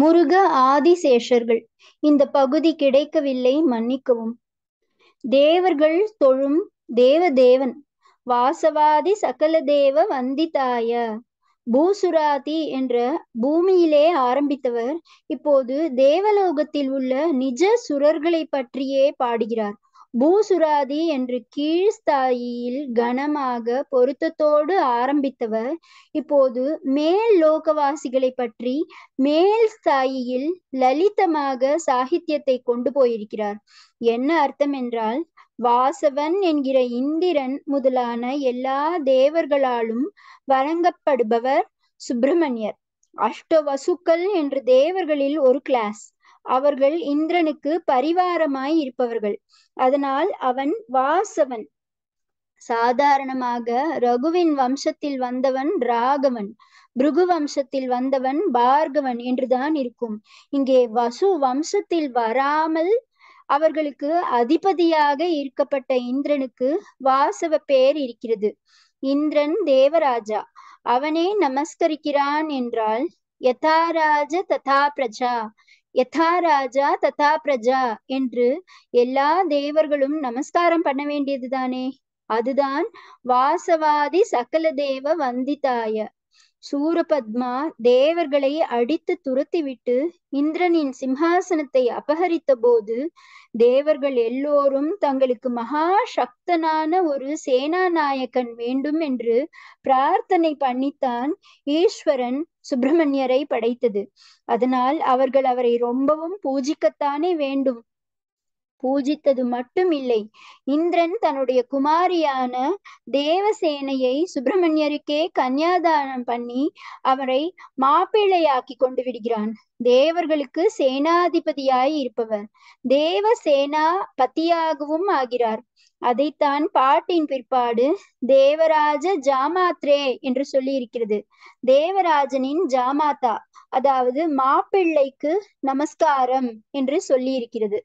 முருக ஆதிசேஷர்கள் இந்த பகுதி கிடைக்கவில்லை மன்னிக்கவும் தேவர்கள் தொழும் தேவ தேவன் வாசவாதி சகல தேவ வந்திதாய பூசுராதி என்ற பூமியிலே ஆரம்பித்தவர் இப்போது தேவலோகத்தில் உள்ள நிஜ சுரர்களை பற்றியே பாடுகிறார் பூசுராதி என்று கீழ்ஸ்தாயியில் கனமாக பொருத்தத்தோடு ஆரம்பித்தவர் இப்போது மேல் லோகவாசிகளை பற்றி மேல் ஸ்தாயியில் லலிதமாக சாகித்யத்தை கொண்டு போயிருக்கிறார் என்ன அர்த்தம் என்றால் வாசவன் என்கிற இந்திரன் முதலான எல்லா தேவர்களாலும் வழங்கப்படுபவர் சுப்பிரமணியர் அஷ்டவசுக்கள் என்று தேவர்களில் ஒரு கிளாஸ் அவர்கள் இந்திரனுக்கு பரிவாரமாய் இருப்பவர்கள் அதனால் அவன் வாசவன் சாதாரணமாக ரகுவின் வம்சத்தில் வந்தவன் ராகவன் பிருகு வம்சத்தில் வந்தவன் பார்கவன் என்றுதான் இருக்கும் இங்கே வசு வம்சத்தில் வராமல் அவர்களுக்கு அதிபதியாக இருக்கப்பட்ட இந்திரனுக்கு வாசவ பெயர் இருக்கிறது இந்திரன் தேவராஜா அவனே நமஸ்கரிக்கிறான் என்றால் யதாராஜ ததா பிரஜா யதா ராஜா ததா பிரஜா என்று எல்லா தேவர்களும் நமஸ்காரம் பண்ண வேண்டியது தானே அதுதான் வாசவாதி சகல தேவ வந்திதாய சூரபத்மா தேவர்களை அடித்து துரத்திவிட்டு இந்திரனின் சிம்ஹாசனத்தை அபகரித்த போது தேவர்கள் எல்லோரும் தங்களுக்கு மகா சக்தனான ஒரு சேனாநாயகன் வேண்டும் என்று பிரார்த்தனை பண்ணித்தான் ஈஸ்வரன் சுப்பிரமணியரை படைத்தது அதனால் அவர்கள் அவரை ரொம்பவும் பூஜிக்கத்தானே வேண்டும் பூஜித்தது மட்டும் இல்லை இந்திரன் தன்னுடைய குமாரியான தேவசேனையை சுப்பிரமணியருக்கே கன்யாதானம் பண்ணி அவரை மாப்பிள்ளையாக்கி கொண்டு விடுகிறான் தேவர்களுக்கு சேனாதிபதியாய் இருப்பவர் தேவ சேனா பத்தியாகவும் ஆகிறார் அதைத்தான் பாட்டின் பிற்பாடு தேவராஜ ஜாமாத்ரே என்று சொல்லி இருக்கிறது தேவராஜனின் ஜாமாதா அதாவது மாப்பிள்ளைக்கு நமஸ்காரம் என்று சொல்லி இருக்கிறது